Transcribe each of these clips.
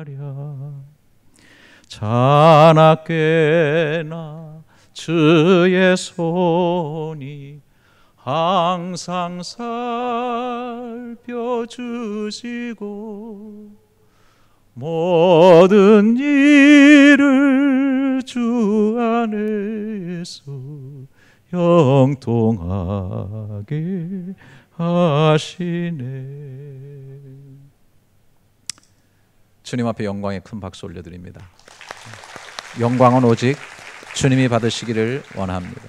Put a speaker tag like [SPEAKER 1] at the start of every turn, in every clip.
[SPEAKER 1] 하랴 자나깨나 주의 손이 항상 살펴주시고 모든 일을 주 안에서 영통하게 하시네 주님 앞에 영광에 큰 박수 올려드립니다. 영광은 오직 주님이 받으시기를 원합니다.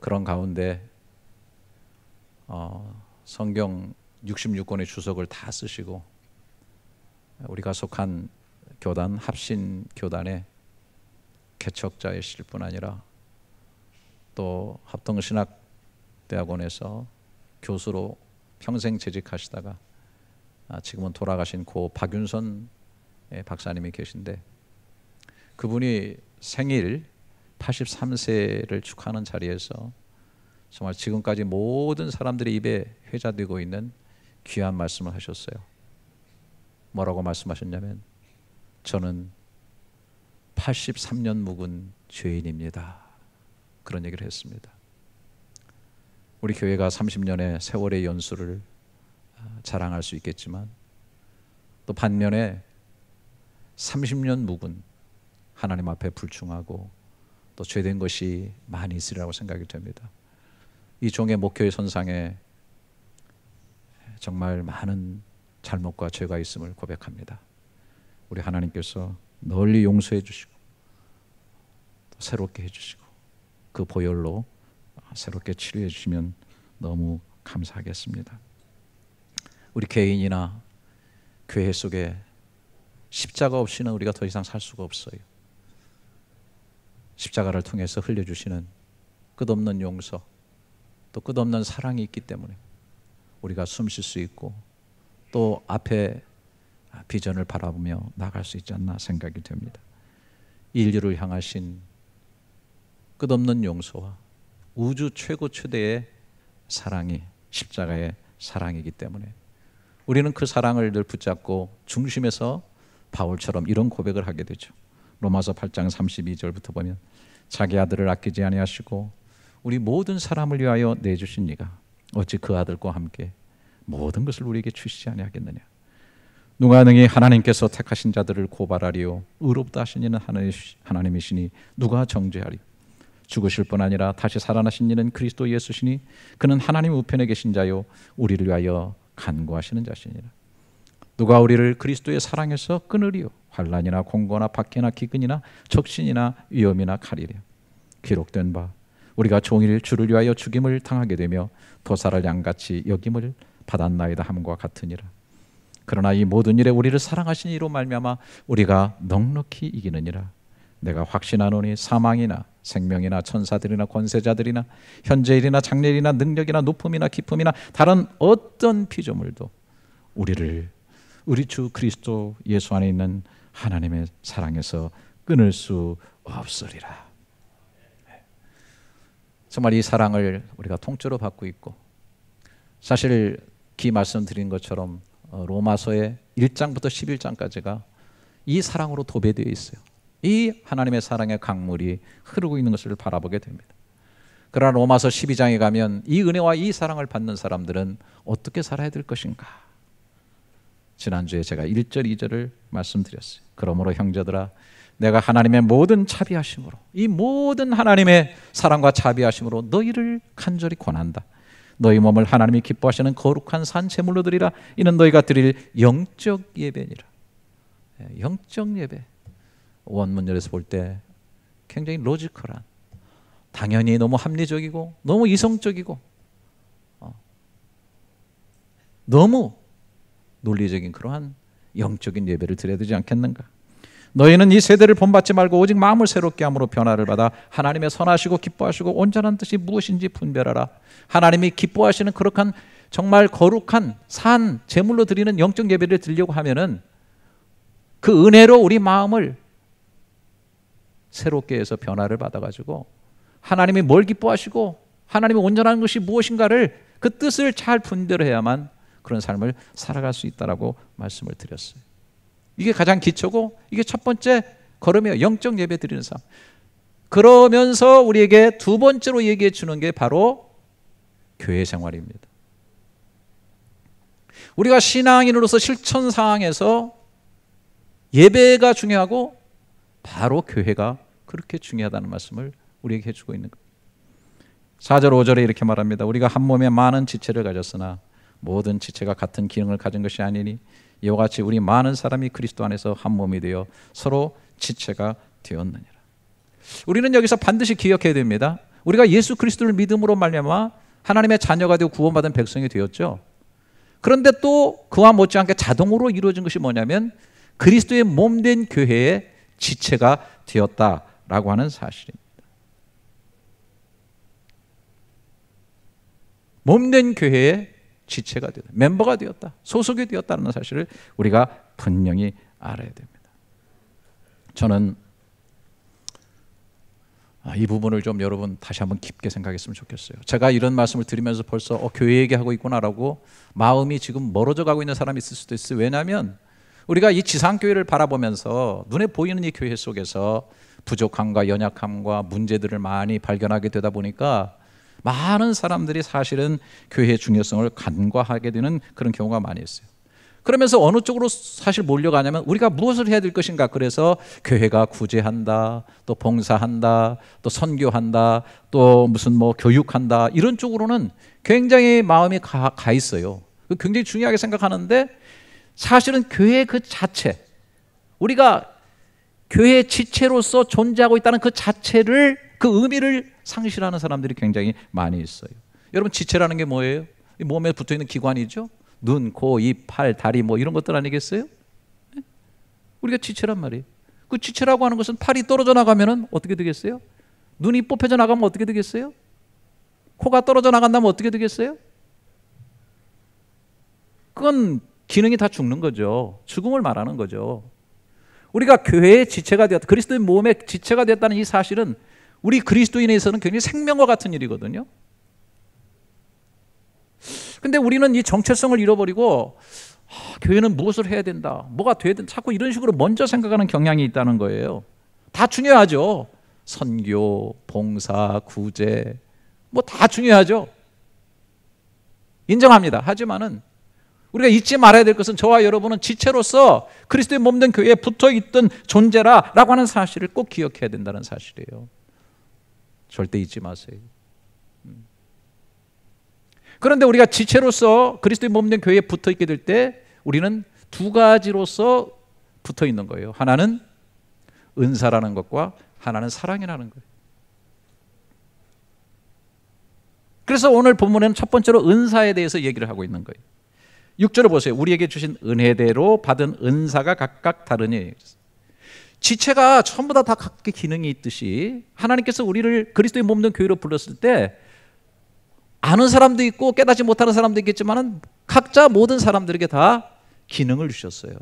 [SPEAKER 1] 그런 가운데 어, 성경 66권의 주석을 다 쓰시고 우리가 속한 교단 합신 교단의 개척자이실 뿐 아니라 또 합동신학대학원에서 교수로 평생 재직하시다가 아, 지금은 돌아가신 고 박윤선 예, 박사님이 계신데 그분이 생일 83세를 축하하는 자리에서 정말 지금까지 모든 사람들의 입에 회자되고 있는 귀한 말씀을 하셨어요. 뭐라고 말씀하셨냐면 저는 83년 묵은 죄인입니다. 그런 얘기를 했습니다. 우리 교회가 30년의 세월의 연수를 자랑할 수 있겠지만 또 반면에 30년 묵은 하나님 앞에 불충하고 또 죄된 것이 많이 있으리라고 생각이 됩니다. 이 종의 목표의 선상에 정말 많은 잘못과 죄가 있음을 고백합니다. 우리 하나님께서 널리 용서해 주시고 또 새롭게 해 주시고 그 보혈로 새롭게 치료해 주시면 너무 감사하겠습니다. 우리 개인이나 교회 속에 십자가 없이는 우리가 더 이상 살 수가 없어요. 십자가를 통해서 흘려주시는 끝없는 용서, 또 끝없는 사랑이 있기 때문에 우리가 숨 쉴 수 있고 또 앞에 비전을 바라보며 나갈 수 있지 않나 생각이 됩니다. 인류를 향하신 끝없는 용서와 우주 최고 최대의 사랑이 십자가의 사랑이기 때문에 우리는 그 사랑을 늘 붙잡고 중심에서 바울처럼 이런 고백을 하게 되죠. 로마서 8장 32절부터 보면 자기 아들을 아끼지 아니하시고 우리 모든 사람을 위하여 내주신 이가 어찌 그 아들과 함께 모든 것을 우리에게 주시지 아니하겠느냐 누가 능히 하나님께서 택하신 자들을 고발하리요 의롭다 하신 이는 하나님이시니 누가 정죄하리요 죽으실 뿐 아니라 다시 살아나신 이는 그리스도 예수시니 그는 하나님 우편에 계신 자요 우리를 위하여 간구하시는 자신이라. 누가 우리를 그리스도의 사랑에서 끊으리요 환란이나 공고나 박해나 기근이나 적신이나 위험이나 칼이랴 기록된 바 우리가 종일 주를 위하여 죽임을 당하게 되며 도사를 양같이 여김을 받았나이다 함과 같으니라 그러나 이 모든 일에 우리를 사랑하신 이로 말미암아 우리가 넉넉히 이기느니라 내가 확신하노니 사망이나 생명이나 천사들이나 권세자들이나 현재일이나 장례일이나 능력이나 높음이나 깊음이나 다른 어떤 피조물도 우리를 우리 주 그리스도 예수 안에 있는 하나님의 사랑에서 끊을 수 없으리라. 정말 이 사랑을 우리가 통째로 받고 있고 사실 기 말씀드린 것처럼 어, 로마서의 1장부터 11장까지가 이 사랑으로 도배되어 있어요. 이 하나님의 사랑의 강물이 흐르고 있는 것을 바라보게 됩니다. 그러나 로마서 12장에 가면 이 은혜와 이 사랑을 받는 사람들은 어떻게 살아야 될 것인가? 지난주에 제가 1절, 2절을 말씀드렸어요. 그러므로 형제들아 내가 하나님의 모든 자비하심으로 이 모든 하나님의 사랑과 자비하심으로 너희를 간절히 권한다. 너희 몸을 하나님이 기뻐하시는 거룩한 산 제물로 드리라. 이는 너희가 드릴 영적 예배니라. 예, 영적 예배. 원문열에서 볼 때 굉장히 로지컬한 당연히 너무 합리적이고 너무 이성적이고 어, 너무 논리적인 그러한 영적인 예배를 드려야 되지 않겠는가? 너희는 이 세대를 본받지 말고 오직 마음을 새롭게 함으로 변화를 받아 하나님의 선하시고 기뻐하시고 온전한 뜻이 무엇인지 분별하라. 하나님이 기뻐하시는 그렇한 정말 거룩한 산 제물로 드리는 영적 예배를 드리려고 하면은 그 은혜로 우리 마음을 새롭게 해서 변화를 받아가지고 하나님이 뭘 기뻐하시고 하나님이 온전한 것이 무엇인가를 그 뜻을 잘 분별해야만 그런 삶을 살아갈 수 있다라고 말씀을 드렸어요. 이게 가장 기초고 이게 첫 번째 걸음이에요. 영적 예배 드리는 삶. 그러면서 우리에게 두 번째로 얘기해 주는 게 바로 교회 생활입니다. 우리가 신앙인으로서 실천 상황에서 예배가 중요하고 바로 교회가 그렇게 중요하다는 말씀을 우리에게 해주고 있는 겁니다. 4절 5절에 이렇게 말합니다. 우리가 한 몸에 많은 지체를 가졌으나 모든 지체가 같은 기능을 가진 것이 아니니 이와 같이 우리 많은 사람이 그리스도 안에서 한 몸이 되어 서로 지체가 되었느니라. 우리는 여기서 반드시 기억해야 됩니다. 우리가 예수 그리스도를 믿음으로 말미암아 하나님의 자녀가 되고 구원받은 백성이 되었죠. 그런데 또 그와 못지않게 자동으로 이루어진 것이 뭐냐면 그리스도의 몸 된 교회에 지체가 되었다라고 하는 사실입니다. 몸된 교회의 지체가 되었다. 멤버가 되었다. 소속이 되었다는 사실을 우리가 분명히 알아야 됩니다. 저는 아, 이 부분을 좀 여러분 다시 한번 깊게 생각했으면 좋겠어요. 제가 이런 말씀을 드리면서 벌써 어, 교회 얘기하고 있구나라고 마음이 지금 멀어져 가고 있는 사람이 있을 수도 있어요. 왜냐하면 우리가 이 지상교회를 바라보면서 눈에 보이는 이 교회 속에서 부족함과 연약함과 문제들을 많이 발견하게 되다 보니까 많은 사람들이 사실은 교회의 중요성을 간과하게 되는 그런 경우가 많이 있어요. 그러면서 어느 쪽으로 사실 몰려가냐면 우리가 무엇을 해야 될 것인가 그래서 교회가 구제한다 또 봉사한다 또 선교한다 또 무슨 뭐 교육한다 이런 쪽으로는 굉장히 마음이 가, 가 있어요 그 굉장히 중요하게 생각하는데 사실은 교회 그 자체, 우리가 교회 지체로서 존재하고 있다는 그 자체를 그 의미를 상실하는 사람들이 굉장히 많이 있어요. 여러분 지체라는 게 뭐예요? 몸에 붙어 있는 기관이죠. 눈, 코, 입, 팔, 다리 뭐 이런 것들 아니겠어요? 네? 우리가 지체란 말이에요. 그 지체라고 하는 것은 팔이 떨어져 나가면 어떻게 되겠어요? 눈이 뽑혀져 나가면 어떻게 되겠어요? 코가 떨어져 나간다면 어떻게 되겠어요? 그건 기능이 다 죽는 거죠. 죽음을 말하는 거죠. 우리가 교회의 지체가 되었다. 그리스도의 몸의 지체가 되었다는 이 사실은 우리 그리스도인에서는 굉장히 생명과 같은 일이거든요. 근데 우리는 이 정체성을 잃어버리고 아, 교회는 무엇을 해야 된다. 뭐가 돼야 된다. 자꾸 이런 식으로 먼저 생각하는 경향이 있다는 거예요. 다 중요하죠. 선교, 봉사, 구제 뭐 다 중요하죠. 인정합니다. 하지만은 우리가 잊지 말아야 될 것은 저와 여러분은 지체로서 그리스도의 몸된 교회에 붙어 있던 존재라라고 하는 사실을 꼭 기억해야 된다는 사실이에요. 절대 잊지 마세요. 음. 그런데 우리가 지체로서 그리스도의 몸된 교회에 붙어 있게 될 때 우리는 두 가지로서 붙어 있는 거예요. 하나는 은사라는 것과 하나는 사랑이라는 거예요. 그래서 오늘 본문에는 첫 번째로 은사에 대해서 얘기를 하고 있는 거예요. 6절을 보세요. 우리에게 주신 은혜대로 받은 은사가 각각 다르니. 지체가 전부 다다 각기 기능이 있듯이 하나님께서 우리를 그리스도의 몸된 교회로 불렀을 때 아는 사람도 있고 깨닫지 못하는 사람도 있겠지만 각자 모든 사람들에게 다 기능을 주셨어요.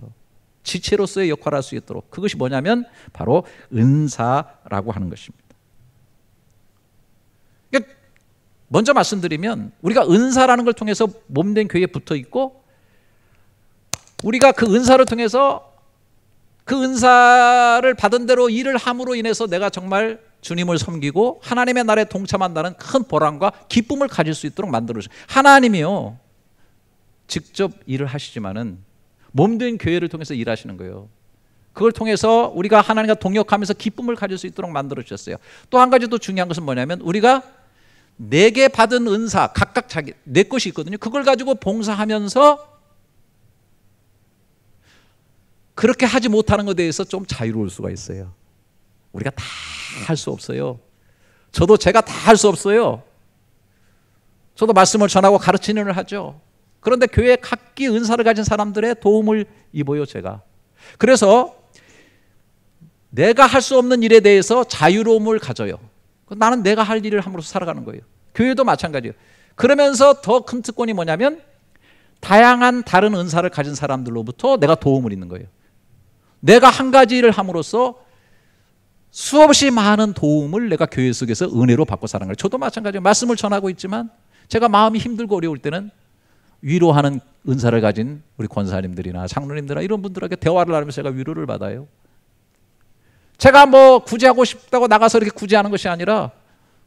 [SPEAKER 1] 지체로서의 역할을 할 수 있도록 그것이 뭐냐면 바로 은사라고 하는 것입니다. 그러니까 먼저 말씀드리면 우리가 은사라는 걸 통해서 몸된 교회에 붙어 있고 우리가 그 은사를 통해서 그 은사를 받은 대로 일을 함으로 인해서 내가 정말 주님을 섬기고 하나님의 나라에 동참한다는 큰 보람과 기쁨을 가질 수 있도록 만들어 주세요. 하나님이요 직접 일을 하시지만은 몸된 교회를 통해서 일하시는 거예요. 그걸 통해서 우리가 하나님과 동역하면서 기쁨을 가질 수 있도록 만들어 주셨어요. 또 한 가지 또 중요한 것은 뭐냐면 우리가 내게 받은 은사 각각 자기 내 것이 있거든요. 그걸 가지고 봉사하면서 그렇게 하지 못하는 것에 대해서 좀 자유로울 수가 있어요. 우리가 다 할 수 없어요. 저도 제가 다 할 수 없어요. 저도 말씀을 전하고 가르치는 일 하죠. 그런데 교회 각기 은사를 가진 사람들의 도움을 입어요, 제가. 그래서 내가 할 수 없는 일에 대해서 자유로움을 가져요. 나는 내가 할 일을 함으로써 살아가는 거예요. 교회도 마찬가지예요. 그러면서 더 큰 특권이 뭐냐면 다양한 다른 은사를 가진 사람들로부터 내가 도움을 잇는 거예요. 내가 한가지 일을 함으로써 수없이 많은 도움을 내가 교회 속에서 은혜로 받고 사는 거예요. 저도 마찬가지로 말씀을 전하고 있지만 제가 마음이 힘들고 어려울 때는 위로하는 은사를 가진 우리 권사님들이나 장로님들이나 이런 분들에게 대화를 하면서 제가 위로를 받아요. 제가 뭐 구제하고 싶다고 나가서 이렇게 구제하는 것이 아니라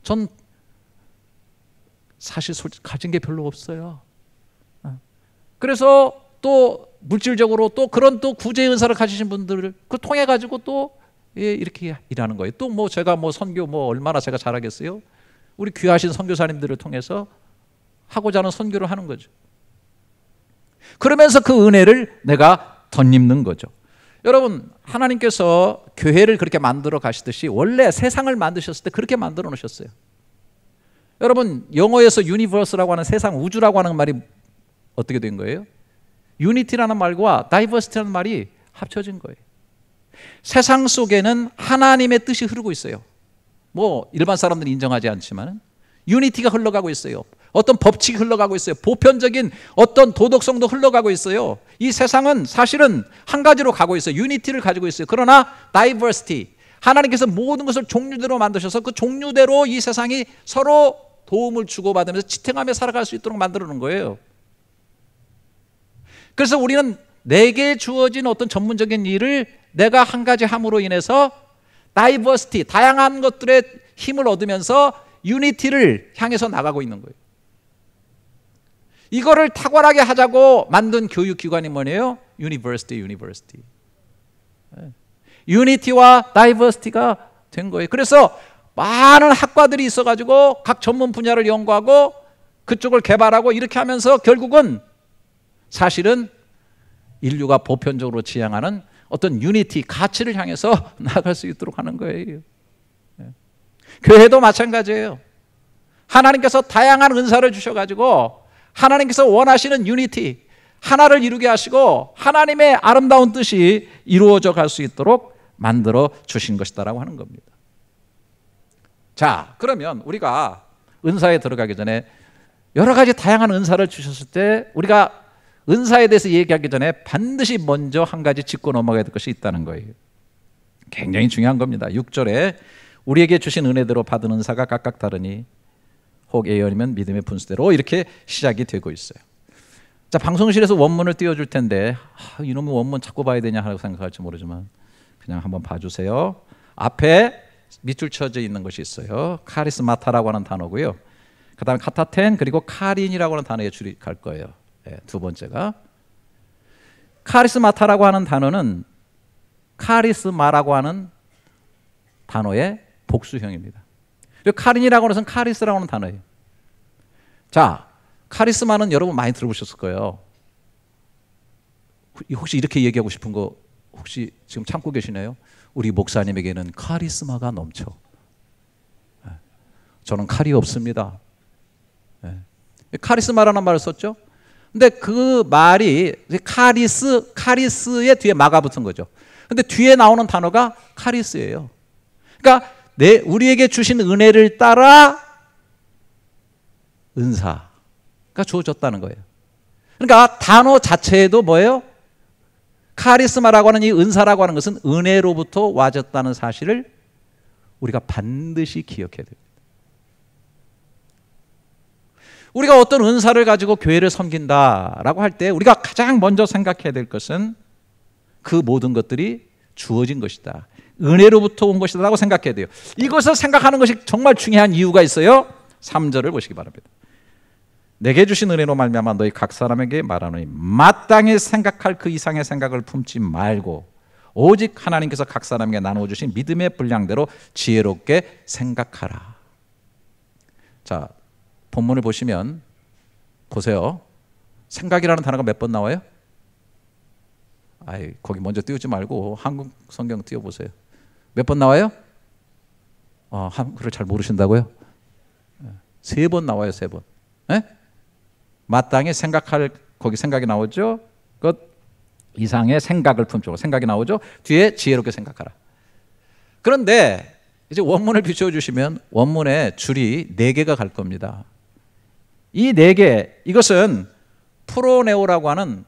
[SPEAKER 1] 전 사실 가진 게 별로 없어요. 어. 그래서 또 물질적으로 또 그런 또 구제 의사를 가지신 분들을 그 통해 가지고 또 예, 이렇게 일하는 거예요. 또 뭐 제가 뭐 선교 뭐 얼마나 제가 잘하겠어요? 우리 귀하신 선교사님들을 통해서 하고자 하는 선교를 하는 거죠. 그러면서 그 은혜를 내가 덧입는 거죠. 여러분 하나님께서 교회를 그렇게 만들어 가시듯이 원래 세상을 만드셨을 때 그렇게 만들어 놓으셨어요. 여러분 영어에서 유니버스라고 하는 세상 우주라고 하는 말이 어떻게 된 거예요? 유니티라는 말과 다이버스티라는 말이 합쳐진 거예요. 세상 속에는 하나님의 뜻이 흐르고 있어요. 뭐 일반 사람들은 인정하지 않지만 유니티가 흘러가고 있어요. 어떤 법칙이 흘러가고 있어요. 보편적인 어떤 도덕성도 흘러가고 있어요. 이 세상은 사실은 한 가지로 가고 있어요. 유니티를 가지고 있어요. 그러나 다이버시티 하나님께서 모든 것을 종류대로 만드셔서 그 종류대로 이 세상이 서로 도움을 주고받으면서 지탱하며 살아갈 수 있도록 만들어 놓은 거예요. 그래서 우리는 내게 주어진 어떤 전문적인 일을 내가 한 가지 함으로 인해서 다이버스티, 다양한 것들의 힘을 얻으면서 유니티를 향해서 나가고 있는 거예요. 이거를 탁월하게 하자고 만든 교육기관이 뭐예요? 유니버시티, 유니버시티. 예. 유니티와 다이버시티가 된 거예요. 그래서 많은 학과들이 있어가지고 각 전문 분야를 연구하고 그쪽을 개발하고 이렇게 하면서 결국은 사실은 인류가 보편적으로 지향하는 어떤 유니티 가치를 향해서 나아갈 수 있도록 하는 거예요. 예. 교회도 마찬가지예요. 하나님께서 다양한 은사를 주셔가지고 하나님께서 원하시는 유니티 하나를 이루게 하시고 하나님의 아름다운 뜻이 이루어져 갈 수 있도록 만들어 주신 것이다라고 하는 겁니다. 자, 그러면 우리가 은사에 들어가기 전에 여러 가지 다양한 은사를 주셨을 때 우리가 은사에 대해서 얘기하기 전에 반드시 먼저 한 가지 짚고 넘어가야 될 것이 있다는 거예요. 굉장히 중요한 겁니다. 6절에 우리에게 주신 은혜대로 받은 은사가 각각 다르니 혹 예언이면 믿음의 분수대로 이렇게 시작이 되고 있어요. 자 방송실에서 원문을 띄워줄 텐데 아, 이놈의 원문 자꾸 봐야 되냐 하고 생각할지 모르지만 그냥 한번 봐주세요. 앞에 밑줄 쳐져 있는 것이 있어요. 카리스마타라고 하는 단어고요. 그다음에 카타텐 그리고 카린이라고 하는 단어에 줄이 갈 거예요. 예, 두 번째가 카리스마타라고 하는 단어는 카리스마라고 하는 단어의 복수형입니다. 카린이라고 하는 카리스라고 하는 단어예요. 자, 카리스마는 여러분 많이 들어보셨을 거예요. 혹시 이렇게 얘기하고 싶은 거 혹시 지금 참고 계시나요? 우리 목사님에게는 카리스마가 넘쳐. 예, 저는 칼이 없습니다. 예, 카리스마라는 말을 썼죠? 근데 그 말이 카리스, 카리스의 뒤에 마가 붙은 거죠. 근데 뒤에 나오는 단어가 카리스예요. 그러니까 내 우리에게 주신 은혜를 따라 은사가 그러니까 주어졌다는 거예요. 그러니까 단어 자체에도 뭐예요? 카리스마라고 하는 이 은사라고 하는 것은 은혜로부터 와졌다는 사실을 우리가 반드시 기억해야 돼요. 우리가 어떤 은사를 가지고 교회를 섬긴다라고 할 때 우리가 가장 먼저 생각해야 될 것은 그 모든 것들이 주어진 것이다. 은혜로부터 온 것이다라고 생각해야 돼요. 이것을 생각하는 것이 정말 중요한 이유가 있어요. 3절을 보시기 바랍니다. 내게 주신 은혜로 말미암아 너희 각 사람에게 말하노니 마땅히 생각할 그 이상의 생각을 품지 말고 오직 하나님께서 각 사람에게 나누어 주신 믿음의 분량대로 지혜롭게 생각하라. 자, 본문을 보시면 보세요. 생각이라는 단어가 몇 번 나와요? 아이, 거기 먼저 띄우지 말고 한국 성경 띄워 보세요. 몇 번 나와요? 어, 한글을 잘 모르신다고요? 세 번 나와요, 세 번. 에? 예? 마땅히 생각할 거기 생각이 나오죠. 그 이상의 생각을 품죠. 생각이 나오죠. 뒤에 지혜롭게 생각하라. 그런데 이제 원문을 비춰 주시면 원문에 줄이 네 개가 갈 겁니다. 이네 개, 이것은 프로네오라고 하는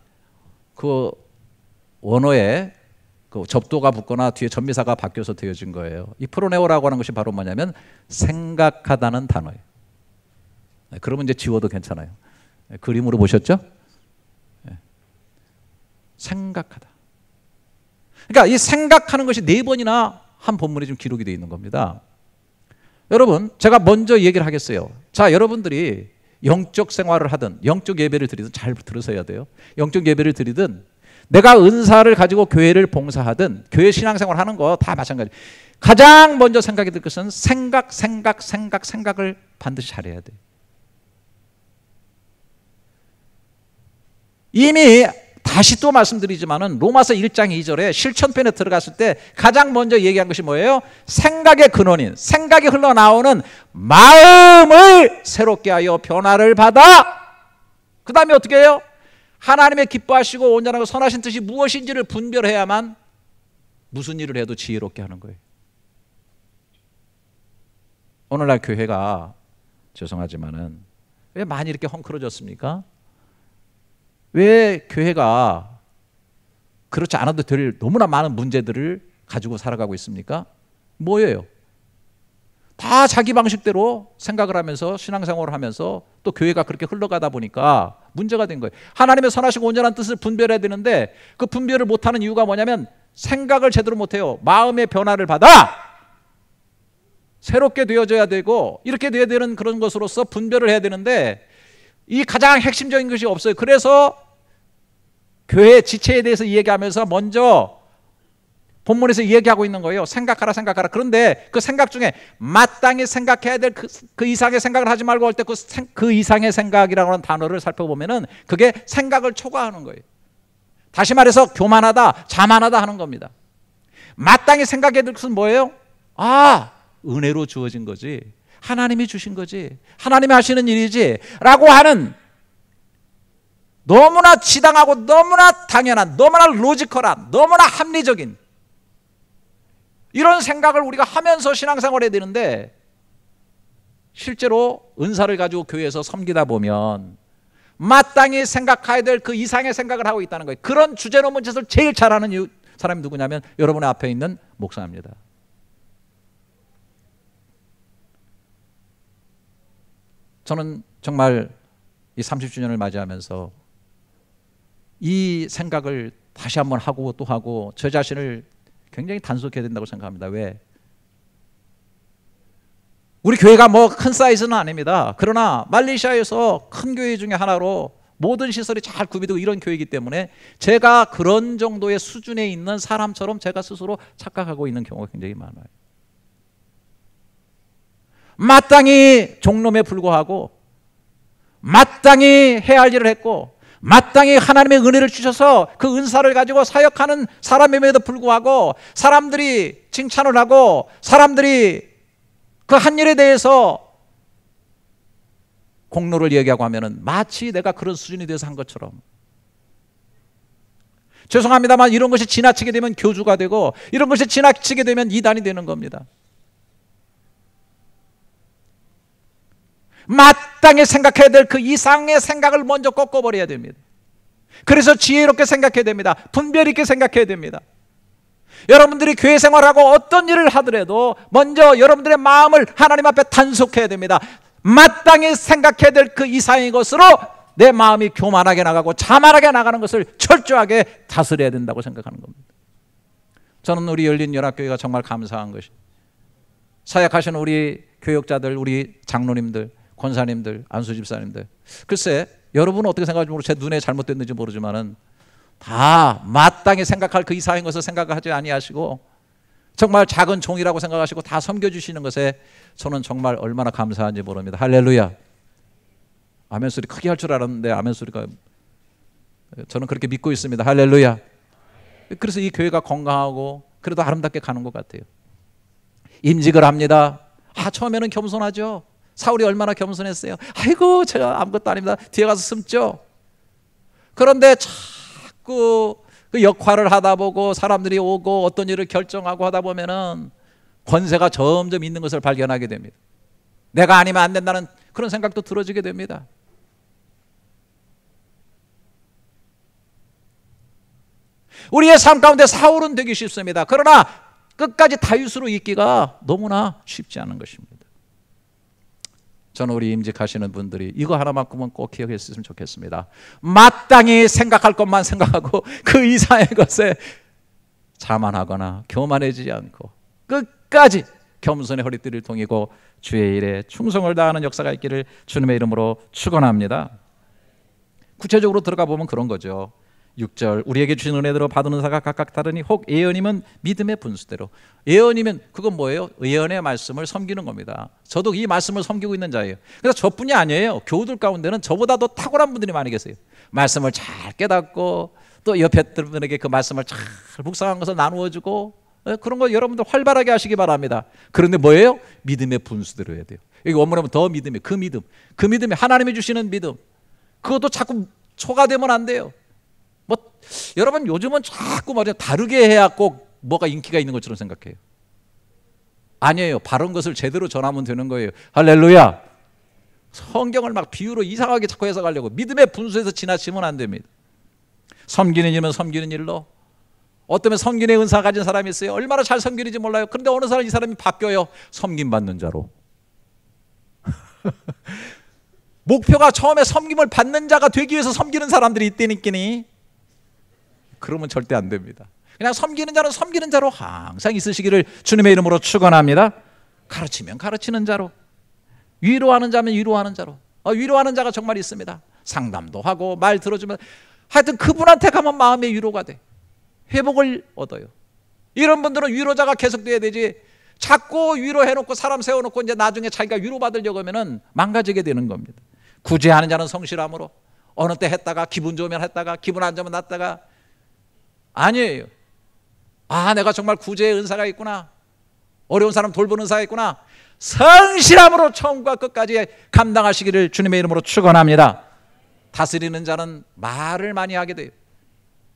[SPEAKER 1] 그원어에그 접도가 붙거나 뒤에 전미사가 바뀌어서 되어진 거예요. 이 프로네오라고 하는 것이 바로 뭐냐면 생각하다는 단어예요. 네, 그러면 이제 지워도 괜찮아요. 네, 그림으로 보셨죠? 네. 생각하다. 그러니까 이 생각하는 것이 네 번이나 한 본문에 좀 기록이 되어 있는 겁니다. 여러분, 제가 먼저 얘기를 하겠어요. 자, 여러분들이 영적 생활을 하든 영적 예배를 드리든 잘 들으셔야 돼요. 영적 예배를 드리든 내가 은사를 가지고 교회를 봉사하든 교회 신앙생활 하는 거 다 마찬가지. 가장 먼저 생각이 될 것은 생각, 생각, 생각, 생각을 반드시 잘해야 돼. 이미 다시 또 말씀드리지만은 로마서 1장 2절에 실천편에 들어갔을 때 가장 먼저 얘기한 것이 뭐예요? 생각의 근원인 생각이 흘러나오는 마음을 새롭게 하여 변화를 받아 그 다음에 어떻게 해요? 하나님의 기뻐하시고 온전하고 선하신 뜻이 무엇인지를 분별해야만 무슨 일을 해도 지혜롭게 하는 거예요. 오늘날 교회가 죄송하지만은 왜 많이 이렇게 헝클어졌습니까? 왜 교회가 그렇지 않아도 될 너무나 많은 문제들을 가지고 살아가고 있습니까? 뭐예요? 다 자기 방식대로 생각을 하면서 신앙생활을 하면서 또 교회가 그렇게 흘러가다 보니까 문제가 된 거예요. 하나님의 선하시고 온전한 뜻을 분별해야 되는데 그 분별을 못하는 이유가 뭐냐면 생각을 제대로 못해요. 마음의 변화를 받아 새롭게 되어져야 되고 이렇게 되야 되는 그런 것으로서 분별을 해야 되는데 이 가장 핵심적인 것이 없어요. 그래서 교회 지체에 대해서 이야기하면서 먼저 본문에서 이야기하고 있는 거예요. 생각하라, 생각하라. 그런데 그 생각 중에 마땅히 생각해야 될그 그 이상의 생각을 하지 말고 할 때그 그 이상의 생각이라고 하는 단어를 살펴보면은 그게 생각을 초과하는 거예요. 다시 말해서 교만하다, 자만하다 하는 겁니다. 마땅히 생각해야 될 것은 뭐예요? 아, 은혜로 주어진 거지. 하나님이 주신 거지. 하나님이 하시는 일이지. 라고 하는 너무나 지당하고 너무나 당연한, 너무나 로지컬한, 너무나 합리적인 이런 생각을 우리가 하면서 신앙생활 해야 되는데 실제로 은사를 가지고 교회에서 섬기다 보면 마땅히 생각해야 될 그 이상의 생각을 하고 있다는 거예요. 그런 주제로은 짓을 제일 잘하는 사람이 누구냐면 여러분의 앞에 있는 목사입니다. 저는 정말 이 30주년을 맞이하면서 이 생각을 다시 한번 하고 또 하고 저 자신을 굉장히 단속해야 된다고 생각합니다. 왜? 우리 교회가 뭐 큰 사이즈는 아닙니다. 그러나 말레이시아에서 큰 교회 중에 하나로 모든 시설이 잘 구비되고 이런 교회이기 때문에 제가 그런 정도의 수준에 있는 사람처럼 제가 스스로 착각하고 있는 경우가 굉장히 많아요. 마땅히 종놈에 불과하고 마땅히 해야 할 일을 했고 마땅히 하나님의 은혜를 주셔서 그 은사를 가지고 사역하는 사람임에도 불구하고 사람들이 칭찬을 하고 사람들이 그 한 일에 대해서 공로를 얘기하고 하면은 마치 내가 그런 수준이 돼서 한 것처럼 죄송합니다만 이런 것이 지나치게 되면 교주가 되고 이런 것이 지나치게 되면 이단이 되는 겁니다. 마땅히 생각해야 될 그 이상의 생각을 먼저 꺾어버려야 됩니다. 그래서 지혜롭게 생각해야 됩니다. 분별 있게 생각해야 됩니다. 여러분들이 교회 생활하고 어떤 일을 하더라도 먼저 여러분들의 마음을 하나님 앞에 단속해야 됩니다. 마땅히 생각해야 될 그 이상의 것으로 내 마음이 교만하게 나가고 자만하게 나가는 것을 철저하게 다스려야 된다고 생각하는 겁니다. 저는 우리 열린 연합교회가 정말 감사한 것이 사역하신 우리 교역자들, 우리 장로님들 권사님들, 안수 집사님들. 글쎄, 여러분은 어떻게 생각하는지 모르고 제 눈에 잘못됐는지 모르지만은 다 마땅히 생각할 그 이상인 것을 생각하지 아니하시고 정말 작은 종이라고 생각하시고 다 섬겨주시는 것에 저는 정말 얼마나 감사한지 모릅니다. 할렐루야. 아멘 소리 크게 할 줄 알았는데 아멘 소리가 저는 그렇게 믿고 있습니다. 할렐루야. 그래서 이 교회가 건강하고 그래도 아름답게 가는 것 같아요. 임직을 합니다. 아 처음에는 겸손하죠. 사울이 얼마나 겸손했어요. 아이고 제가 아무것도 아닙니다. 뒤에 가서 숨죠. 그런데 자꾸 그 역할을 하다 보고 사람들이 오고 어떤 일을 결정하고 하다 보면은 권세가 점점 있는 것을 발견하게 됩니다. 내가 아니면 안 된다는 그런 생각도 들어지게 됩니다. 우리의 삶 가운데 사울은 되기 쉽습니다. 그러나 끝까지 다윗으로 있기가 너무나 쉽지 않은 것입니다. 저는 우리 임직하시는 분들이 이거 하나만큼은 꼭기억했으면 좋겠습니다. 마땅히 생각할 것만 생각하고 그 이상의 것에 자만하거나 교만해지지 않고 끝까지 겸손의 허리띠를 동이고 주의 일에 충성을 다하는 역사가 있기를 주님의 이름으로 축원합니다. 구체적으로 들어가 보면 그런 거죠. 6절 우리에게 주신 은혜대로 받은 은사가 각각 다르니 혹 예언이면 믿음의 분수대로 예언이면 그건 뭐예요? 예언의 말씀을 섬기는 겁니다. 저도 이 말씀을 섬기고 있는 자예요. 그래서 저뿐이 아니에요. 교우들 가운데는 저보다 더 탁월한 분들이 많이 계세요. 말씀을 잘 깨닫고 또 옆에 분들에게 그 말씀을 잘 묵상한 것을 나누어주고 예, 그런 거 여러분들 활발하게 하시기 바랍니다. 그런데 뭐예요? 믿음의 분수대로 해야 돼요. 여기 원문에 면더 믿음이 그 믿음 그 믿음이 하나님이 주시는 믿음 그것도 자꾸 초과되면 안 돼요. 여러분 요즘은 자꾸 말이야 다르게 해야 꼭 뭐가 인기가 있는 것처럼 생각해요. 아니에요. 바른 것을 제대로 전하면 되는 거예요. 할렐루야. 성경을 막 비유로 이상하게 자꾸 해석하려고 믿음의 분수에서 지나치면 안 됩니다. 섬기는 일은 섬기는 일로 어떤 섬기는 은사 가진 사람이 있어요. 얼마나 잘 섬기는지 몰라요. 그런데 어느 사람 이 사람이 바뀌어요. 섬김 받는 자로. 목표가 처음에 섬김을 받는 자가 되기 위해서 섬기는 사람들이 있다니까니 그러면 절대 안 됩니다. 그냥 섬기는 자는 섬기는 자로 항상 있으시기를 주님의 이름으로 축원합니다. 가르치면 가르치는 자로, 위로하는 자면 위로하는 자로. 어, 위로하는 자가 정말 있습니다. 상담도 하고 말 들어주면 하여튼 그분한테 가면 마음의 위로가 돼. 회복을 얻어요. 이런 분들은 위로자가 계속 돼야 되지. 자꾸 위로해놓고 사람 세워놓고 이제 나중에 자기가 위로받으려고 하면 망가지게 되는 겁니다. 구제하는 자는 성실함으로 어느 때 했다가 기분 좋으면 했다가 기분 안 좋으면 났다가 아니에요. 아, 내가 정말 구제의 은사가 있구나. 어려운 사람 돌보는 은사가 있구나. 성실함으로 처음과 끝까지 감당하시기를 주님의 이름으로 축원합니다. 다스리는 자는 말을 많이 하게 돼요.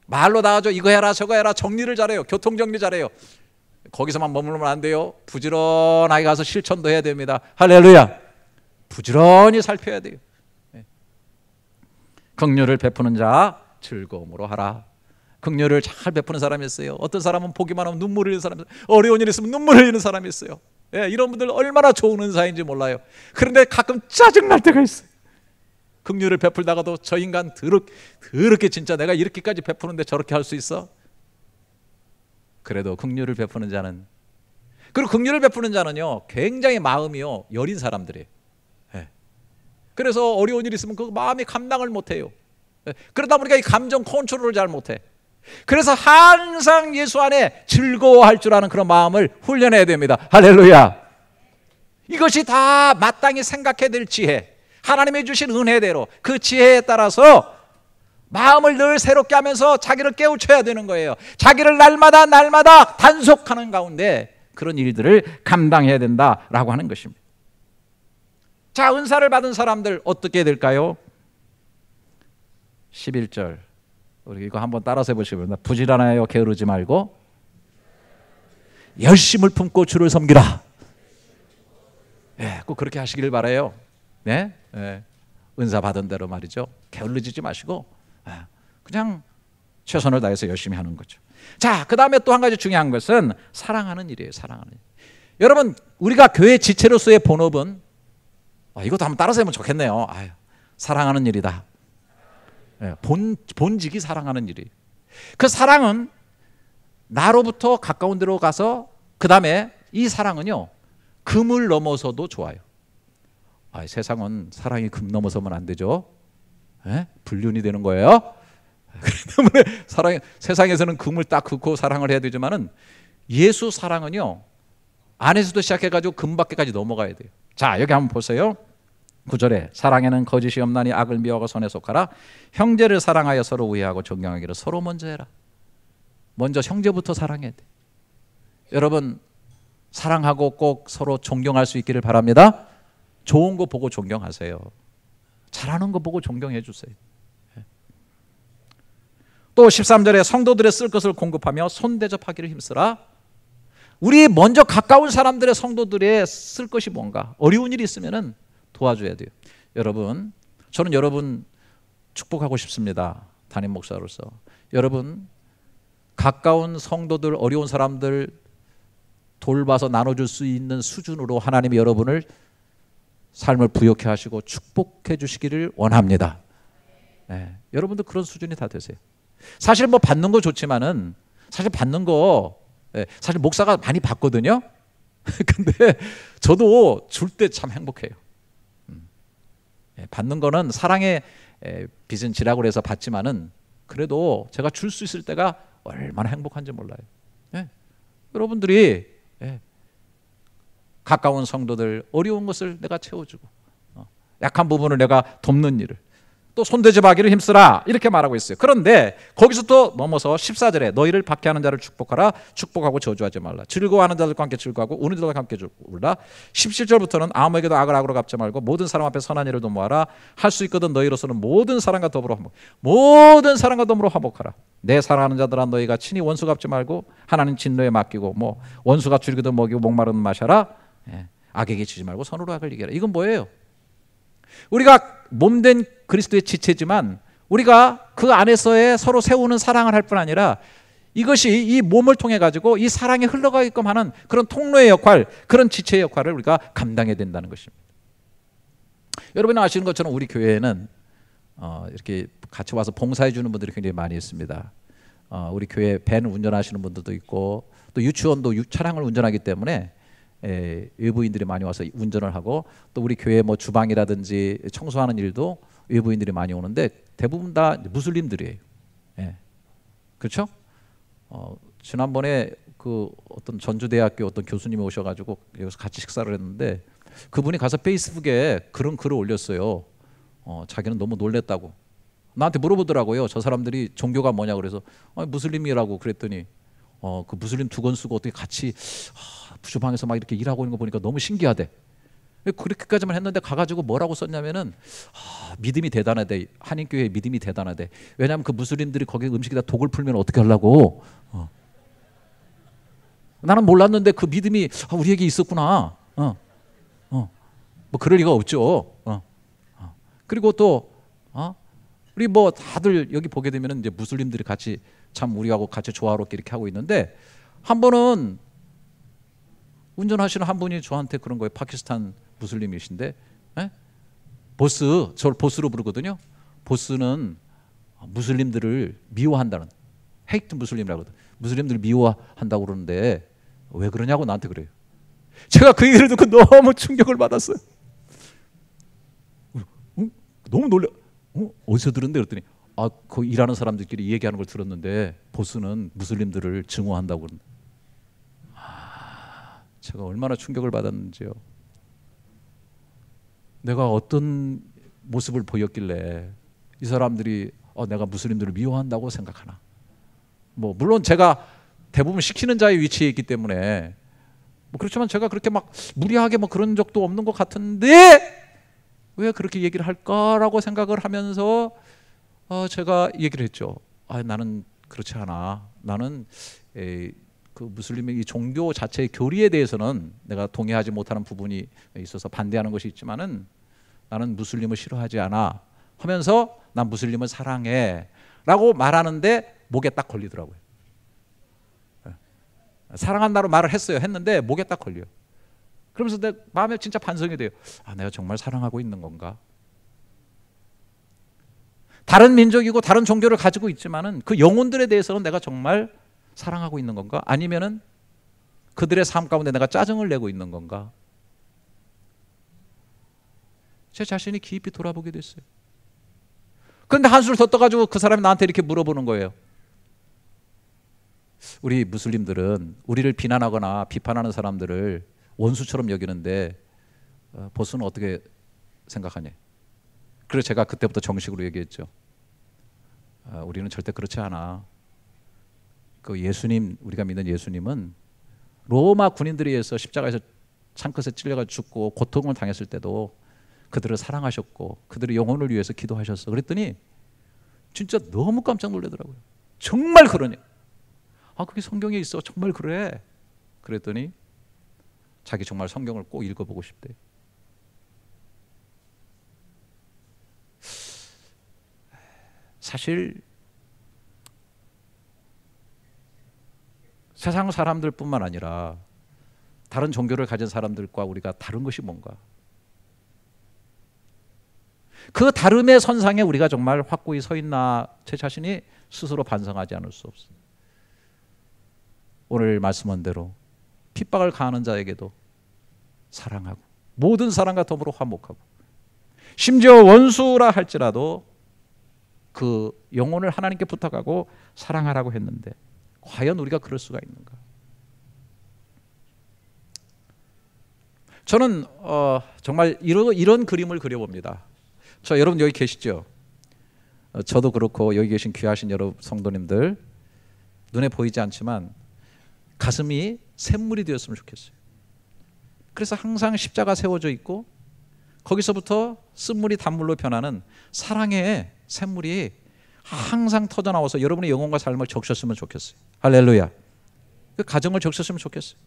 [SPEAKER 1] 말로 다 하죠. 이거 해라 저거 해라 정리를 잘해요. 교통 정리 잘해요. 거기서만 머물면 안 돼요. 부지런하게 가서 실천도 해야 됩니다. 할렐루야. 부지런히 살펴야 돼요. 긍휼을 네. 베푸는 자 즐거움으로 하라. 극렬을 잘 베푸는 사람이있어요 어떤 사람은 보기만 하면 눈물을 흘리는 사람, 어려운 일 있으면 눈물을 흘리는 사람이있어요 예, 이런 분들 얼마나 좋은 은사인지 몰라요. 그런데 가끔 짜증 날 때가 있어요. 극렬을 베풀다가도 저 인간 더럽, 더럽게 진짜 내가 이렇게까지 베푸는데 저렇게 할 수 있어? 그래도 극렬을 베푸는 자는 그리고 극렬을 베푸는 자는요 굉장히 마음이요 여린 사람들이에요. 예. 그래서 어려운 일이 있으면 그 마음이 감당을 못해요. 예. 그러다 보니까 이 감정 컨트롤을 잘 못해. 그래서 항상 예수 안에 즐거워할 줄 아는 그런 마음을 훈련해야 됩니다. 할렐루야. 이것이 다 마땅히 생각해야 될 지혜. 하나님의 주신 은혜대로 그 지혜에 따라서 마음을 늘 새롭게 하면서 자기를 깨우쳐야 되는 거예요. 자기를 날마다 날마다 단속하는 가운데 그런 일들을 감당해야 된다라고 하는 것입니다. 자, 은사를 받은 사람들 어떻게 될까요? 11절. 우리 이거 한번 따라서 해보시기 바랍니다. 부지런하여 게으르지 말고 열심을 품고 주를 섬기라. 예, 꼭 그렇게 하시길 바래요. 네, 예, 은사 받은 대로 말이죠. 게을르지 마시고 예. 그냥 최선을 다해서 열심히 하는 거죠. 자, 그 다음에 또 한 가지 중요한 것은 사랑하는 일이에요. 사랑하는 일. 여러분, 우리가 교회 지체로서의 본업은 아, 이것도 한번 따라서 해보면 좋겠네요. 아유, 사랑하는 일이다. 예, 본, 본직이 사랑하는 일이. 에요그 사랑은 나로부터 가까운 데로 가서 그 다음에 이 사랑은요 금을 넘어서도 좋아요. 아, 세상은 사랑이 금 넘어서면 안 되죠. 에? 예? 불륜이 되는 거예요. 그렇기 사랑 세상에서는 금을 딱 긋고 사랑을 해야 되지만은 예수 사랑은요 안에서도 시작해가지고 금 밖에까지 넘어가야 돼요. 자 여기 한번 보세요. 9절에 사랑에는 거짓이 없나니 악을 미워하고 선에 속하라 형제를 사랑하여 서로 우애하고 존경하기를 서로 먼저 해라. 먼저 형제부터 사랑해야 돼. 여러분 사랑하고 꼭 서로 존경할 수 있기를 바랍니다. 좋은 거 보고 존경하세요. 잘하는 거 보고 존경해 주세요. 예. 또 13절에 성도들의 쓸 것을 공급하며 손대접하기를 힘쓰라. 우리 먼저 가까운 사람들의 성도들의 쓸 것이 뭔가 어려운 일이 있으면은 도와줘야 돼요. 여러분, 저는 여러분 축복하고 싶습니다. 담임 목사로서. 여러분, 가까운 성도들, 어려운 사람들 돌봐서 나눠줄 수 있는 수준으로 하나님이 여러분을 삶을 부욕해 하시고 축복해 주시기를 원합니다. 네. 여러분도 그런 수준이 다 되세요. 사실 뭐 받는 거 좋지만은 사실 받는 거 예, 사실 목사가 많이 받거든요. 근데 저도 줄 때 참 행복해요. 예, 받는 거는 사랑의 예, 빚은 지라고 해서 받지만은 그래도 제가 줄 수 있을 때가 얼마나 행복한지 몰라요. 예? 여러분들이 예. 가까운 성도들 어려운 것을 내가 채워주고 어. 약한 부분을 내가 돕는 일을 또 손대지 마기를 힘쓰라 이렇게 말하고 있어요. 그런데 거기서 또 넘어서 14절에 너희를 박해하는 자를 축복하라 축복하고 저주하지 말라 즐거워하는 자들과 함께 즐거워하고 우는 자들과 함께 울라 17절부터는 아무에게도 악을 악으로 갚지 말고 모든 사람 앞에 선한 일을 도모하라 할 수 있거든 너희로서는 모든 사람과 더불어 화목 모든 사람과 더불어 화목하라 내 사랑하는 자들아 너희가 친히 원수 갚지 말고 하나님 진노에 맡기고 뭐 원수가 줄기도 먹이고 목마른 마셔라 예. 악에게 치지 말고 선으로 악을 이겨라 이건 뭐예요? 우리가 몸된 그리스도의 지체지만 우리가 그 안에서의 서로 세우는 사랑을 할 뿐 아니라 이것이 이 몸을 통해 가지고 이 사랑이 흘러가게끔 하는 그런 통로의 역할, 그런 지체의 역할을 우리가 감당해야 된다는 것입니다. 여러분이 아시는 것처럼 우리 교회에는 어, 이렇게 같이 와서 봉사해 주는 분들이 굉장히 많이 있습니다. 어, 우리 교회 밴 운전하시는 분들도 있고 또 유치원도 유, 차량을 운전하기 때문에 에, 예, 외부인들이 많이 와서 운전을 하고 또 우리 교회 뭐 주방이라든지 청소하는 일도 외부인들이 많이 오는데 대부분 다 무슬림들이에요. 예. 그렇죠? 어, 지난번에 그 어떤 전주대학교 어떤 교수님이 오셔가지고 여기서 같이 식사를 했는데 그분이 가서 페이스북에 그런 글을 올렸어요. 어, 자기는 너무 놀랬다고. 나한테 물어보더라고요. 저 사람들이 종교가 뭐냐 그래서 아, 무슬림이라고 그랬더니 어, 그 무슬림 두건 쓰고 어떻게 같이 아, 부주방에서 막 이렇게 일하고 있는 거 보니까 너무 신기하대. 그렇게까지만 했는데 가가지고 뭐라고 썼냐면은 아, 믿음이 대단하대 한인교회 믿음이 대단하대 왜냐하면 그 무슬림들이 거기 음식에다 독을 풀면 어떻게 하려고 어. 나는 몰랐는데 그 믿음이 아, 우리에게 있었구나 어. 어. 뭐 그럴 리가 없죠 어. 어. 그리고 또 어? 우리 뭐 다들 여기 보게 되면은 이제 무슬림들이 같이 참 우리하고 같이 조화롭게 이렇게 하고 있는데 한 번은 운전하시는 한 분이 저한테 그런 거예요. 파키스탄 무슬림이신데 에? 예? 보스 저를 보스로 부르거든요. 보스는 무슬림들을 미워한다는 헤이트 무슬림이라거든. 무슬림들 미워한다고 그러는데 왜 그러냐고 나한테 그래요. 제가 그 얘기를 듣고 너무 충격을 받았어요. 어? 너무 놀래. 응? 어? 어디서 들었는데 그랬더니 아, 그 일하는 사람들끼리 얘기하는 걸 들었는데 보스는 무슬림들을 증오한다고 그러는데. 아, 제가 얼마나 충격을 받았는지요. 내가 어떤 모습을 보였길래 이 사람들이 어, 내가 무슬림들을 미워한다고 생각하나. 뭐 물론 제가 대부분 시키는 자의 위치에 있기 때문에 뭐 그렇지만 제가 그렇게 막 무리하게 뭐 그런 적도 없는 것 같은데 왜 그렇게 얘기를 할까라고 생각을 하면서 어, 제가 얘기를 했죠. 아, 나는 그렇지 않아. 나는 에이, 그 무슬림의 이 종교 자체의 교리에 대해서는 내가 동의하지 못하는 부분이 있어서 반대하는 것이 있지만은 나는 무슬림을 싫어하지 않아 하면서 난 무슬림을 사랑해라고 말하는데 목에 딱 걸리더라고요. 예. 사랑한다로 말을 했어요. 했는데 목에 딱 걸려. 그러면서 내 마음에 진짜 반성이 돼요. 아, 내가 정말 사랑하고 있는 건가? 다른 민족이고 다른 종교를 가지고 있지만은 그 영혼들에 대해서는 내가 정말 사랑하고 있는 건가? 아니면은 그들의 삶 가운데 내가 짜증을 내고 있는 건가? 제 자신이 깊이 돌아보게 됐어요. 그런데 한술 더 떠가지고 그 사람이 나한테 이렇게 물어보는 거예요. 우리 무슬림들은 우리를 비난하거나 비판하는 사람들을 원수처럼 여기는데 어, 보수는 어떻게 생각하냐? 그래서 제가 그때부터 정식으로 얘기했죠. 아, 우리는 절대 그렇지 않아. 그 예수님 우리가 믿는 예수님은 로마 군인들에 의해서 십자가에서 창끝에 찔려가 죽고 고통을 당했을 때도 그들을 사랑하셨고 그들의 영혼을 위해서 기도하셨어. 그랬더니 진짜 너무 깜짝 놀라더라고요. 정말 그러냐? 아 그게 성경에 있어. 정말 그래. 그랬더니 자기 정말 성경을 꼭 읽어보고 싶대. 사실 세상 사람들뿐만 아니라 다른 종교를 가진 사람들과 우리가 다른 것이 뭔가? 그 다름의 선상에 우리가 정말 확고히 서 있나 제 자신이 스스로 반성하지 않을 수 없습니다. 오늘 말씀한 대로 핍박을 가하는 자에게도 사랑하고 모든 사람과 더불어 화목하고 심지어 원수라 할지라도 그 영혼을 하나님께 부탁하고 사랑하라고 했는데 과연 우리가 그럴 수가 있는가? 저는 어, 정말 이런, 이런 그림을 그려봅니다. 저 여러분 여기 계시죠? 어, 저도 그렇고 여기 계신 귀하신 여러 성도님들 눈에 보이지 않지만 가슴이 샘물이 되었으면 좋겠어요. 그래서 항상 십자가 세워져 있고 거기서부터 쓴물이 단물로 변하는 사랑의 샘물이 항상 터져나와서 여러분의 영혼과 삶을 적셨으면 좋겠어요. 할렐루야. 그 가정을 적셨으면 좋겠어요.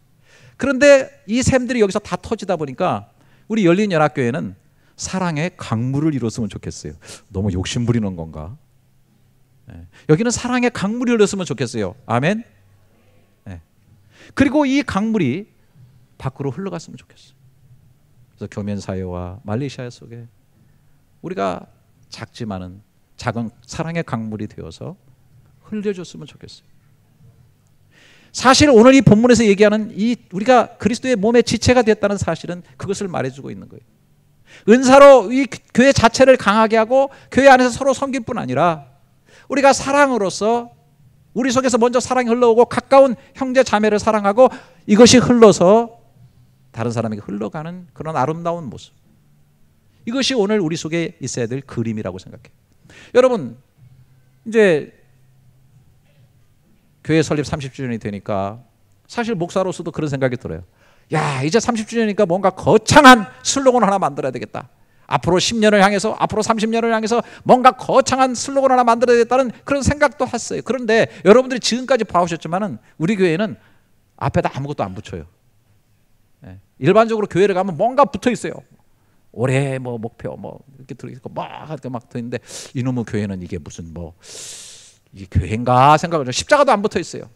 [SPEAKER 1] 그런데 이 샘들이 여기서 다 터지다 보니까 우리 열린연합교회는 사랑의 강물을 이뤘으면 좋겠어요. 너무 욕심 부리는 건가? 예. 여기는 사랑의 강물이 흘렀으면 좋겠어요. 아멘. 예. 그리고 이 강물이 밖으로 흘러갔으면 좋겠어요. 그래서 교면 사회와 말레이시아 속에 우리가 작지만은 작은 사랑의 강물이 되어서 흘려줬으면 좋겠어요. 사실 오늘 이 본문에서 얘기하는 이 우리가 그리스도의 몸의 지체가 됐다는 사실은 그것을 말해주고 있는 거예요. 은사로 이 교회 자체를 강하게 하고 교회 안에서 서로 섬길 뿐 아니라 우리가 사랑으로서 우리 속에서 먼저 사랑이 흘러오고 가까운 형제 자매를 사랑하고 이것이 흘러서 다른 사람에게 흘러가는 그런 아름다운 모습. 이것이 오늘 우리 속에 있어야 될 그림이라고 생각해요. 여러분 이제 교회 설립 30주년이 되니까 사실 목사로서도 그런 생각이 들어요. 야 이제 30주년이니까 뭔가 거창한 슬로건 하나 만들어야 되겠다. 앞으로 10년을 향해서 앞으로 30년을 향해서 뭔가 거창한 슬로건 하나 만들어야 겠다는 그런 생각도 했어요. 그런데 여러분들이 지금까지 봐오셨지만은 우리 교회는 앞에다 아무것도 안 붙여요. 예, 일반적으로 교회를 가면 뭔가 붙어 있어요. 올해 뭐 목표 뭐 이렇게 들어있고 막막 들는데 이놈의 교회는 이게 무슨 뭐 이게 교회인가 생각을 십자가도 안 붙어 있어요.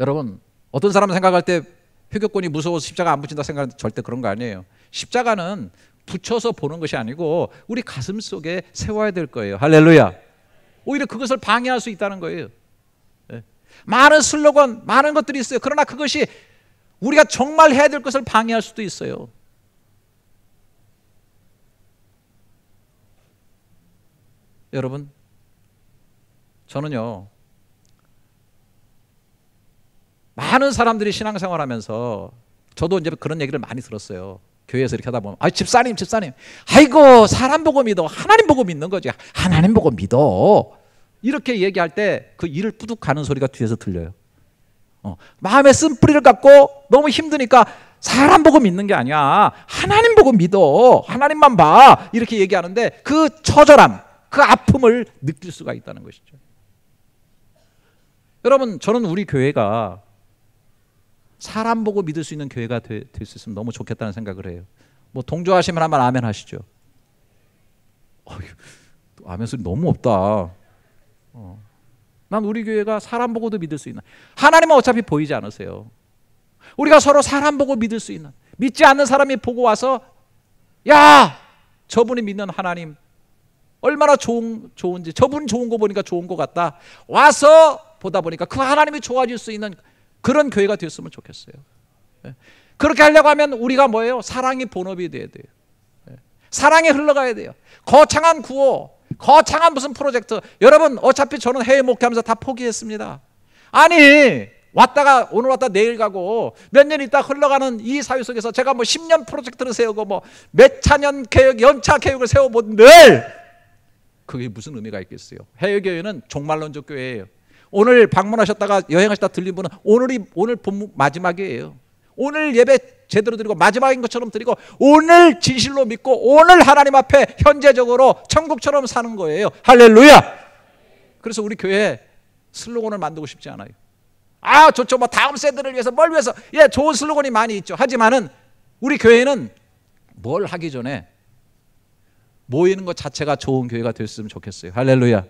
[SPEAKER 1] 여러분 어떤 사람 생각할 때 회교권이 무서워서 십자가 안 붙인다 생각하는 절대 그런 거 아니에요. 십자가는 붙여서 보는 것이 아니고 우리 가슴 속에 세워야 될 거예요. 할렐루야. 오히려 그것을 방해할 수 있다는 거예요. 예. 많은 슬로건, 많은 것들이 있어요. 그러나 그것이 우리가 정말 해야 될 것을 방해할 수도 있어요. 여러분 저는요 많은 사람들이 신앙생활하면서 저도 이제 그런 얘기를 많이 들었어요. 교회에서 이렇게 하다 보면 아 집사님 집사님 아이고 사람 보고 믿어 하나님 보고 믿는 거지 하나님 보고 믿어 이렇게 얘기할 때그 일을 뿌둑하는 소리가 뒤에서 들려요. 어, 마음에 쓴 뿌리를 갖고 너무 힘드니까 사람 보고 믿는 게 아니야 하나님 보고 믿어 하나님만 봐 이렇게 얘기하는데 그 처절함 그 아픔을 느낄 수가 있다는 것이죠. 여러분, 저는 우리 교회가 사람 보고 믿을 수 있는 교회가 될으면 너무 좋겠다는 생각을 해요. 뭐 동조하시면 한번 아멘 하시죠. 어휴, 아멘 소리 너무 없다. 어. 난 우리 교회가 사람 보고도 믿을 수 있는 하나님은 어차피 보이지 않으세요. 우리가 서로 사람 보고 믿을 수 있는 믿지 않는 사람이 보고 와서 야 저분이 믿는 하나님 얼마나 좋은, 좋은지 저분 좋은 거 보니까 좋은 것 같다. 와서 보다 보니까 그 하나님이 좋아질 수 있는 그런 교회가 되었으면 좋겠어요. 예. 그렇게 하려고 하면 우리가 뭐예요? 사랑이 본업이 돼야 돼요. 예. 사랑이 흘러가야 돼요. 거창한 구호, 거창한 무슨 프로젝트. 여러분 어차피 저는 해외 목회하면서 다 포기했습니다. 아니 왔다가 오늘 왔다 내일 가고 몇 년 있다 흘러가는 이 사회 속에서 제가 뭐 10년 프로젝트를 세우고 뭐 몇 차년 개혁, 연차 개혁을 세워본 늘 그게 무슨 의미가 있겠어요? 해외 교회는 종말론적 교회예요. 오늘 방문하셨다가 여행하시다 들린 분은 오늘이 오늘 본문 마지막이에요. 오늘 예배 제대로 드리고 마지막인 것처럼 드리고 오늘 진실로 믿고 오늘 하나님 앞에 현재적으로 천국처럼 사는 거예요. 할렐루야. 그래서 우리 교회 슬로건을 만들고 싶지 않아요. 아 좋죠. 뭐 다음 세대를 위해서 뭘 위해서 예 좋은 슬로건이 많이 있죠. 하지만은 우리 교회는 뭘 하기 전에 모이는 것 자체가 좋은 교회가 됐으면 좋겠어요. 할렐루야.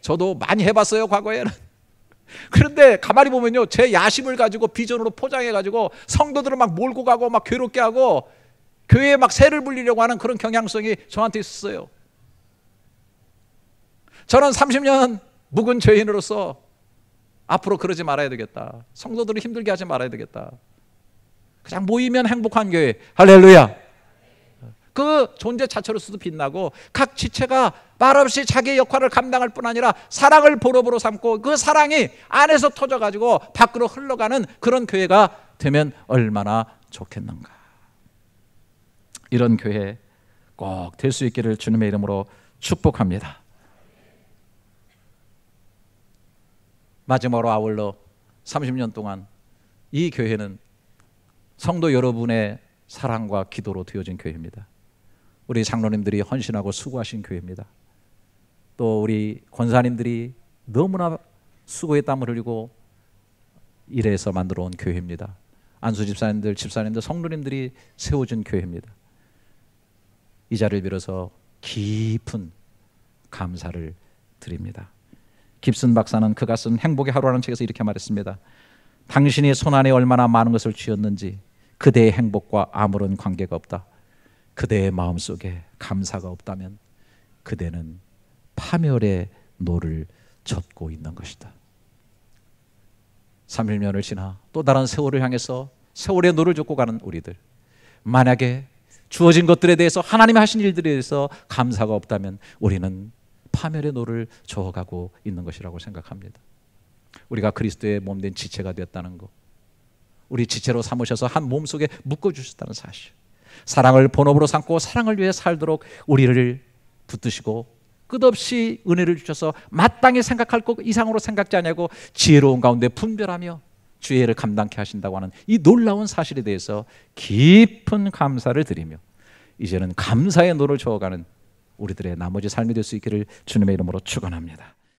[SPEAKER 1] 저도 많이 해봤어요, 과거에는. 그런데 가만히 보면요, 제 야심을 가지고 비전으로 포장해가지고 성도들을 막 몰고 가고 막 괴롭게 하고 교회에 막 새를 불리려고 하는 그런 경향성이 저한테 있었어요. 저는 30년 묵은 죄인으로서 앞으로 그러지 말아야 되겠다. 성도들을 힘들게 하지 말아야 되겠다. 그냥 모이면 행복한 교회. 할렐루야. 그 존재 자체로서도 빛나고 각 지체가 말없이 자기 의 역할을 감당할 뿐 아니라 사랑을 보로보로 삼고 그 사랑이 안에서 터져가지고 밖으로 흘러가는 그런 교회가 되면 얼마나 좋겠는가. 이런 교회 꼭 될 수 있기를 주님의 이름으로 축복합니다. 마지막으로 아울러 30년 동안 이 교회는 성도 여러분의 사랑과 기도로 되어진 교회입니다. 우리 장로님들이 헌신하고 수고하신 교회입니다. 또 우리 권사님들이 너무나 수고의 땀을 흘리고 일해서 만들어 온 교회입니다. 안수 집사님들, 집사님들, 성도님들이 세워준 교회입니다. 이 자리를 빌어서 깊은 감사를 드립니다. 깁슨 박사는 그가 쓴 행복의 하루라는 책에서 이렇게 말했습니다. 당신이 손안에 얼마나 많은 것을 쥐었는지 그대의 행복과 아무런 관계가 없다. 그대의 마음속에 감사가 없다면 그대는 파멸의 노를 젓고 있는 것이다. 30년을 지나 또 다른 세월을 향해서 세월의 노를 젓고 가는 우리들. 만약에 주어진 것들에 대해서 하나님이 하신 일들에 대해서 감사가 없다면 우리는 파멸의 노를 저어가고 있는 것이라고 생각합니다. 우리가 그리스도의 몸 된 지체가 되었다는 것. 우리 지체로 삼으셔서 한 몸속에 묶어 주셨다는 사실. 사랑을 본업으로 삼고 사랑을 위해 살도록 우리를 붙드시고 끝없이 은혜를 주셔서 마땅히 생각할 것 이상으로 생각지 아니고 지혜로운 가운데 분별하며 주의를 감당케 하신다고 하는 이 놀라운 사실에 대해서 깊은 감사를 드리며 이제는 감사의 노를 저어가는 우리들의 나머지 삶이 될 수 있기를 주님의 이름으로 축원합니다.